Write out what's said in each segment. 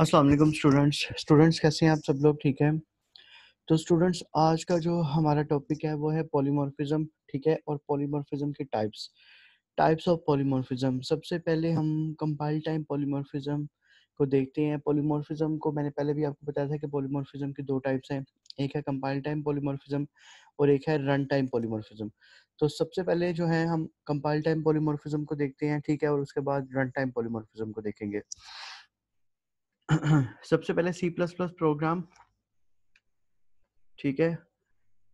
अस्सलाम वालेकुम students students कैसे हैं आप सब लोग ठीक हैं तो स्टूडेंट्स आज का जो हमारा टॉपिक है वो है पॉलीमॉर्फिज्म ठीक है और पॉलीमॉर्फिज्म के टाइप्स टाइप्स ऑफ पॉलीमॉर्फिज्म सबसे पहले हम कंपाइल टाइम पॉलीमॉर्फिज्म को देखते हैं पॉलीमॉर्फिज्म को मैंने पहले भी आपको बताया था कि पॉलीमॉर्फिज्म के दो टाइप्स हैं एक है कंपाइल टाइम पॉलीमॉर्फिज्म और एक है रन टाइम पॉलीमॉर्फिज्म तो सबसे पहले जो है हम कंपाइल टाइम पॉलीमॉर्फिज्म को देखते हैं ठीक है और उसके बाद रन टाइम पॉलीमॉर्फिज्म को देखेंगे सबसे पहले सी प्लस प्लस प्रोग्राम ठीक है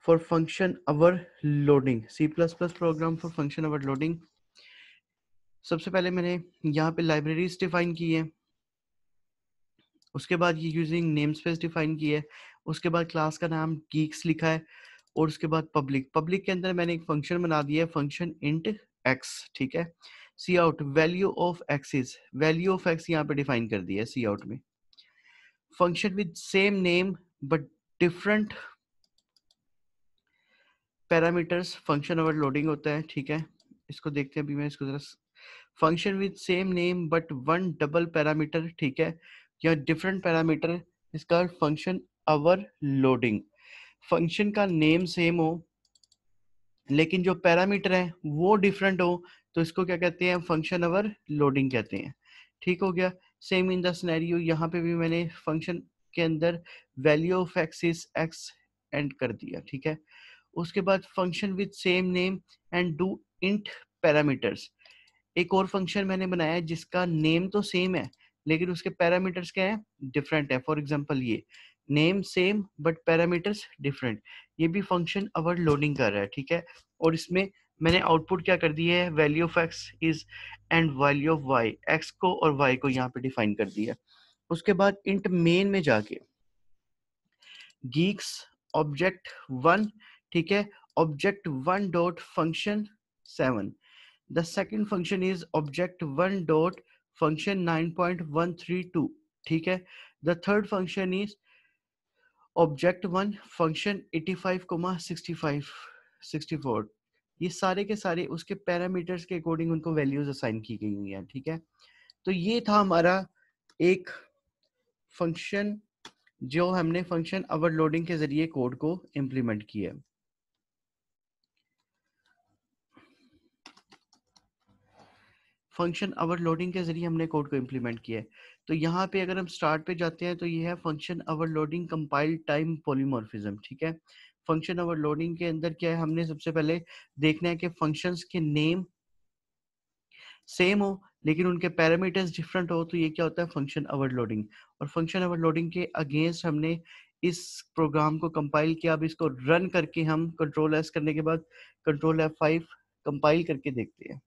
for function overloading C plus plus program for function overloading सबसे पहले मैंने यहाँ पे लाइब्रेरीज डिफाइन की है उसके बाद ये यूजिंग नेम स्पेस डिफाइन की है उसके बाद क्लास का नाम गीक्स लिखा है और उसके बाद पब्लिक पब्लिक के अंदर मैंने एक फंक्शन बना दिया है फंक्शन इंट एक्स ठीक है C out value of x is value of x यहाँ पे डिफाइन कर दिया है सी आउट में function with same name but different parameters function overloading होता है ठीक है इसको देखते हैं अभी मैं इसको जरा function with same name but one double parameter ठीक है या डिफरेंट पैरामीटर इसका फंक्शन अवर लोडिंग फंक्शन का नेम सेम हो लेकिन जो पैरामीटर है वो डिफरेंट हो तो इसको क्या कहते हैं फंक्शन अवर लोडिंग कहते हैं ठीक हो गया सेम इन द यहाँ पे भी मैंने फंक्शन के अंदर value of x is x end कर दिया ठीक है उसके बाद function with same name and two int parameters एक और फंक्शन मैंने बनाया जिसका नेम तो सेम है लेकिन उसके पैरामीटर्स क्या है डिफरेंट है फॉर एग्जाम्पल ये name same but parameters different ये भी फंक्शन अवर लोडिंग कर रहा है ठीक है और इसमें मैंने आउटपुट क्या कर दी है value of x is and value of y x को और वाई को यहाँ पे डिफाइन कर दिया उसके बाद इंट मेन में जाके गीक्स ऑब्जेक्ट वन ठीक है object one dot function seven the second function is object one dot function nine point one three two ठीक है the third function is object one function eighty five sixty four ये सारे के सारे उसके parameters के अकॉर्डिंग उनको values assign की गई हुई हैं ठीक है तो ये था हमारा एक फंक्शन जो हमने फंक्शन ओवरलोडिंग के जरिए कोड को इम्प्लीमेंट किया है फंक्शन ओवरलोडिंग के जरिए हमने कोड को इम्प्लीमेंट किया है तो यहाँ पे अगर हम स्टार्ट पे जाते हैं तो ये है function overloading compile time polymorphism ठीक है फंक्शन ओवरलोडिंग के अंदर क्या है हमने सबसे पहले देखना है कि फंक्शन के नेम सेम हो लेकिन उनके पैरामीटर्स डिफरेंट हो तो ये क्या होता है फंक्शन ओवरलोडिंग और फंक्शन ओवरलोडिंग के अगेंस्ट हमने इस प्रोग्राम को कंपाइल किया अब इसको रन करके हम कंट्रोल एस करने के बाद कंट्रोल एफ फाइव कंपाइल करके देखते हैं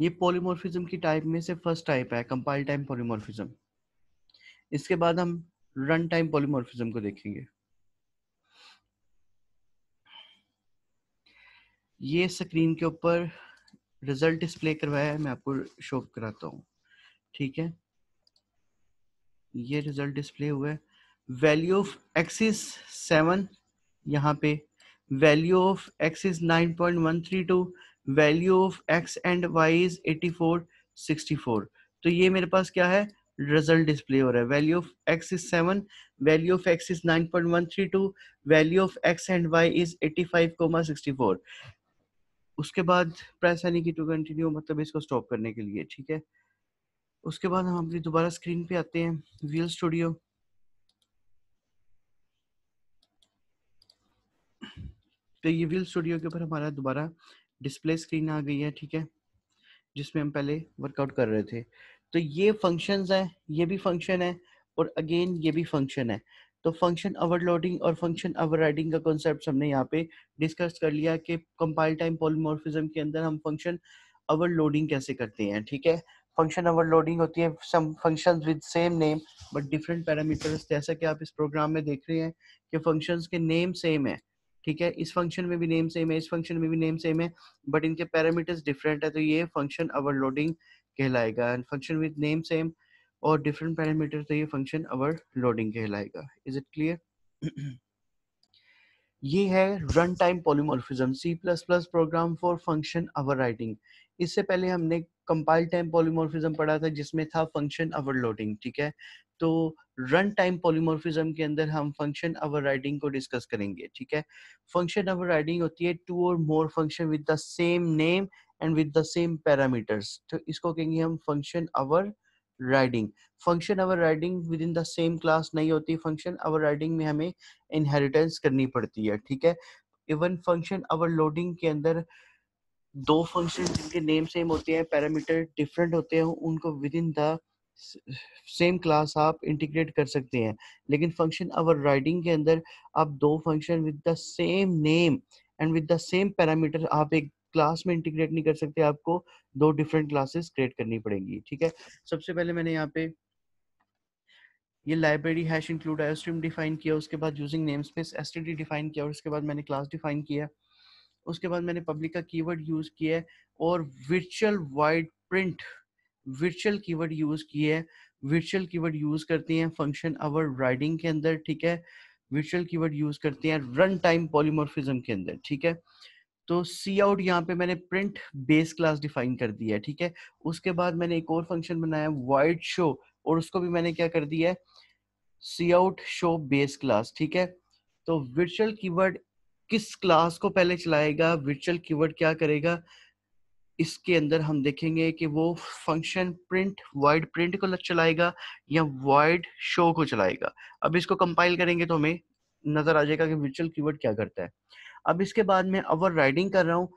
ये पोलीमोर्फिज्म की टाइप में से फर्स्ट टाइप है कंपाइल टाइम पोलीमोर्फिज्म इसके बाद हम रन टाइम पोलीमोर्फिज्म को देखेंगे ये स्क्रीन के ऊपर रिजल्ट डिस्प्ले करवाया है मैं आपको शो कराता हूँ ठीक है ये रिजल्ट डिस्प्ले हुआ है वैल्यू ऑफ एक्सिस सेवन यहाँ पे value of x is nine point one three two value of x and y is eighty four sixty four तो ये मेरे पास क्या है रिजल्ट डिस्प्ले हो रहा है value of x is seven value of x is nine point one three two value of x and y is eighty five comma sixty four उसके बाद प्रेस आने की टू कंटिन्यू मतलब इसको स्टॉप करने के लिए ठीक है उसके बाद हम अपनी दोबारा स्क्रीन पे आते हैं वीएल स्टूडियो तो ये वील स्टूडियो के ऊपर हमारा दोबारा डिस्प्ले स्क्रीन आ गई है ठीक है जिसमें हम पहले वर्कआउट कर रहे थे तो ये फंक्शन है ये भी फंक्शन है और अगेन ये भी फंक्शन है तो फंक्शन ओवरलोडिंग और फंक्शन ओवरराइडिंग का कॉन्सेप्ट हमने यहाँ पे डिस्कस कर लिया कि कंपाइल टाइम पॉलीमॉर्फिज्म के अंदर हम फंक्शन ओवरलोडिंग कैसे करते हैं ठीक है फंक्शन ओवरलोडिंग होती है some functions with same name but different parameters जैसा कि आप इस प्रोग्राम में देख रहे हैं कि फंक्शंस के नेम सेम है ठीक है इस फंक्शन में भी नेम सेम है इस फंक्शन में भी नेम सेम है बट इनके पैरामीटर्स डिफरेंट है तो ये फंक्शन ओवरलोडिंग कहलाएगा and function with name same और डिफरेंट पैरामीटर तो ये फंक्शन ओवरलोडिंग कहलाएगा इज इट क्लियर ये है run time polymorphism C plus plus program for function overriding इससे पहले हमने कंपाइल टाइम पॉलीमोरफिज्म पढ़ा था जिसमें था फंक्शन ओवरलोडिंग ठीक है तो रन टाइम पॉलीमोरफिज्म के अंदर हम फंक्शन राइडिंग को डिस्कस करेंगे ठीक है फंक्शन राइडिंग होती है टू और more function with the same name and with the same parameters तो इसको कहेंगे हम function overriding function overriding within the same class नहीं होती फंक्शन अवर राइडिंग में हमें इनहेरिटेंस करनी पड़ती है ठीक है इवन फंक्शन अवर लोडिंग के अंदर दो फंक्शन जिनके नेम सेम होते हैं पैरामीटर डिफरेंट होते हैं उनको within the same class आप इंटीग्रेट कर सकते हैं लेकिन फंक्शन अवर राइडिंग के अंदर आप दो function with the same name and with the same parameter आप एक क्लास में इंटीग्रेट नहीं कर सकते आपको दो डिफरेंट क्लासेस क्रिएट करनी पड़ेंगी ठीक है सबसे पहले मैंने यहाँ पे ये library hash include iostream define किया उसके बाद using namespace STD define किया और उसके बाद मैंने क्लास डिफाइन किया उसके बाद मैंने पब्लिक का कीवर्ड यूज़ किया है और विचुअल वाइड प्रिंट विचुअल कीवर्ड यूज़ किया है विचुअल कीवर्ड यूज़ करते हैं फंक्शन अवर राइडिंग के अंदर ठीक है विचुअल कीवर्ड यूज़ करते हैं रन टाइम पॉलीमोर्फिज्म के अंदर ठीक है तो सी आउट यहाँ पे मैंने प्रिंट बेस क्लास डिफाइन कर दिया है ठीक है उसके बाद मैंने एक और फंक्शन बनाया वाइड शो और उसको भी मैंने क्या कर दिया है C out show base class ठीक है तो विचुअल कीवर्ड किस क्लास को पहले चलाएगा विचुअल कीवर्ड क्या करेगा इसके अंदर हम देखेंगे कि वो फंक्शन प्रिंट वाइड प्रिंट को चलाएगा या वाइड शो को चलाएगा अब इसको कंपाइल करेंगे तो हमें नजर आ जाएगा कि विचुअल कीवर्ड क्या करता है अब इसके बाद में अवर राइडिंग कर रहा हूँ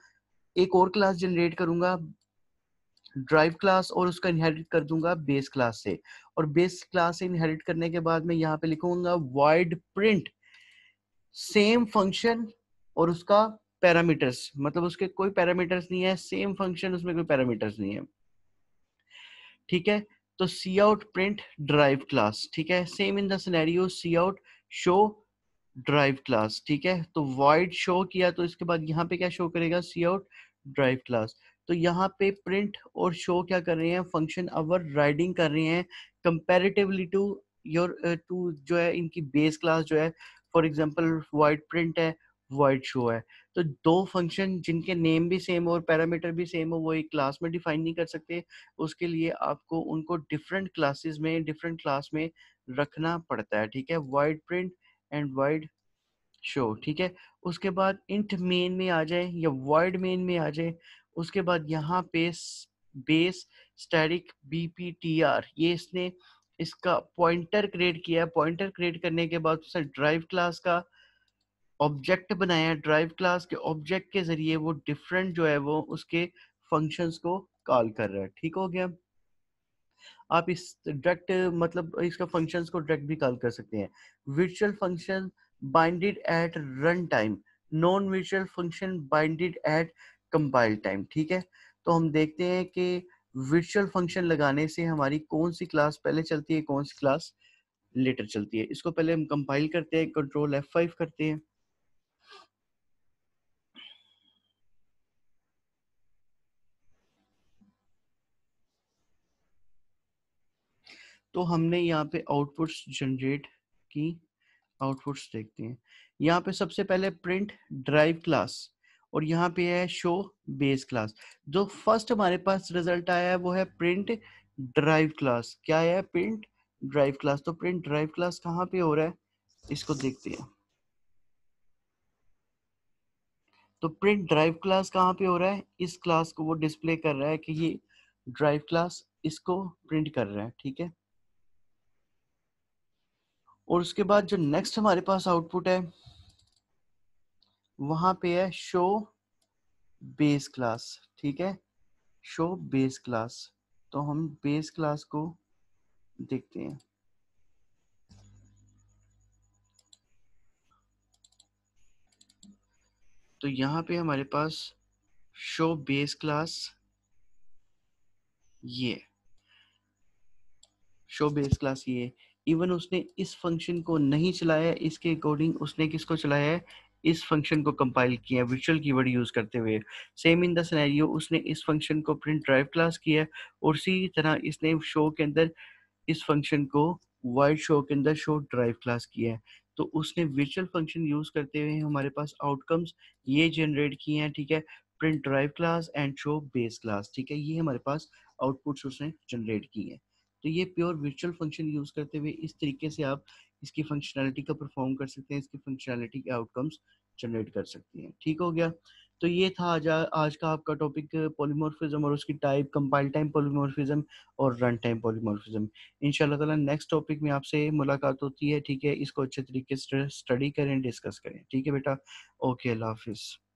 एक और क्लास जनरेट करूंगा ड्राइव क्लास और उसका इनहेरिट कर दूंगा बेस क्लास से और बेस क्लास से इनहेरिट करने के बाद में यहाँ पे लिखूंगा वाइड प्रिंट सेम फंक्शन और उसका पैरामीटर्स मतलब उसके कोई पैरामीटर्स नहीं है सेम फंक्शन उसमें कोई पैरामीटर्स नहीं है ठीक है तो C out print derive class ठीक है same in the C out show derive class ठीक है तो वाइड शो किया तो इसके बाद यहाँ पे क्या शो करेगा सी आउट ड्राइव क्लास तो यहाँ पे प्रिंट और शो क्या कर रहे हैं फंक्शन अवर राइडिंग कर रहे हैं कंपेरेटिवली टू योर टू जो है इनकी बेस क्लास जो है फॉर एग्जाम्पल वाइड प्रिंट है वर्ड शो है तो दो फंक्शन जिनके नेम भी सेम हो और पैरामीटर भी सेम हो वो एक क्लास में डिफाइन नहीं कर सकते उसके लिए आपको उनको डिफरेंट क्लासेस में डिफरेंट क्लास में रखना पड़ता है ठीक है void print and void show ठीक है उसके बाद इंट मेन में आ जाए या वाइड मेन में आ जाए उसके बाद यहाँ पे बेस स्टैटिक बी ये इसने इसका पॉइंटर क्रिएट किया है पॉइंटर क्रिएट करने के बाद उसने ड्राइव क्लास का ऑब्जेक्ट बनाया ड्राइव क्लास के ऑब्जेक्ट के जरिए वो डिफरेंट जो है वो उसके फंक्शंस को कॉल कर रहा है ठीक हो गया आप इस डायरेक्ट मतलब इसका फंक्शंस को डायरेक्ट भी कॉल कर सकते हैं विचुअल function binded eight run time non विचुअल function binded eight compile time ठीक है तो हम देखते हैं कि विचुअल फंक्शन लगाने से हमारी कौन सी क्लास पहले चलती है कौन सी क्लास लेटर चलती है इसको पहले हम कंपाइल करते हैं कंट्रोल F5 करते हैं तो हमने यहाँ पे आउटपुट्स जनरेट की आउटपुट्स देखते हैं यहाँ पे सबसे पहले प्रिंट ड्राइव क्लास और यहाँ पे है शो बेस क्लास जो फर्स्ट हमारे पास रिजल्ट आया है वो है प्रिंट ड्राइव क्लास क्या है प्रिंट ड्राइव क्लास तो प्रिंट ड्राइव क्लास कहाँ पे हो रहा है इसको देखते हैं तो प्रिंट ड्राइव क्लास कहाँ पे हो रहा है इस क्लास को वो डिस्प्ले कर रहा है कि ये ड्राइव क्लास इसको प्रिंट कर रहा है ठीक है और उसके बाद जो नेक्स्ट हमारे पास आउटपुट है वहां पे है शो बेस क्लास ठीक है शो बेस क्लास तो हम बेस क्लास को देखते हैं तो यहां पे हमारे पास शो बेस क्लास ये शो बेस क्लास ये इवन उसने इस फंक्शन को नहीं चलाया इसके अकॉर्डिंग उसने किसको चलाया है इस फंक्शन को कंपाइल किया है विचुअल कीवर्ड यूज करते हुए सेम इन द उसने इस फंक्शन को प्रिंट ड्राइव क्लास किया है और इसी तरह इसने शो के अंदर इस फंक्शन को वाइड शो के अंदर शो ड्राइव क्लास किया है तो उसने विचुअल फंक्शन यूज करते हुए हमारे पास आउटकम्स ये जनरेट किए हैं ठीक है print derive class and show base class ठीक है ये हमारे पास आउटपुट्स उसने जनरेट किए हैं तो ये प्योर वर्चुअल फंक्शन यूज़ करते हुए इस तरीके से आप इसकी फंक्शनैलिटी का परफॉर्म कर सकते हैं इसकी फंक्शनैलिटी के आउटकम्स जनरेट कर सकती हैं ठीक हो गया तो ये था आज आज का आपका टॉपिक पोलीमोर्फिज्म और उसकी टाइप कंपाइल टाइम पोलीमोर्फिज्म और रन टाइम पोलीमोर्फिज्म इंशाल्लाह ताला नेक्स्ट टॉपिक में आपसे मुलाकात होती है ठीक है इसको अच्छे तरीके से स्टडी करें डिस्कस करें ठीक है बेटा ओके अल्लाह हाफिज़